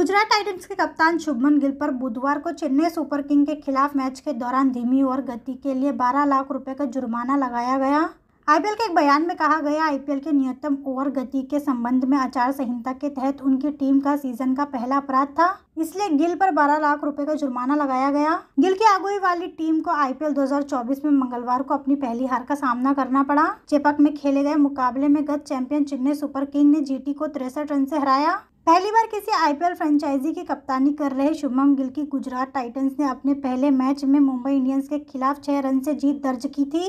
Gujarat Titans के कप्तान शुभमन गिल पर बुधवार को चेन्नई सुपर किंग के खिलाफ मैच के दौरान धीमी और गति के लिए 12 लाख रुपए का जुर्माना लगाया गया आईपीएल के एक बयान में कहा गया आईपीएल के न्यूनतम ओवर गति के संबंध में आचार संहिता के तहत उनकी टीम का सीजन का पहला अपराध था इसलिए गिल पर 12 लाख रुपए का जुर्माना लगाया गया गिल की आगुई वाली टीम को आईपीएल 2024 में मंगलवार को अपनी पहली हार का सामना करना पड़ा चेपक में खेले गए मुकाबले में गत चैंपियन चेन्नई सुपर किंग ने जीटी को तिरसठ रन से हराया पहली बार किसी आईपीएल फ्रेंचाइजी की कप्तानी कर रहे शुभम गिल की गुजरात टाइटंस ने अपने पहले मैच में मुंबई इंडियंस के खिलाफ छः रन से जीत दर्ज की थी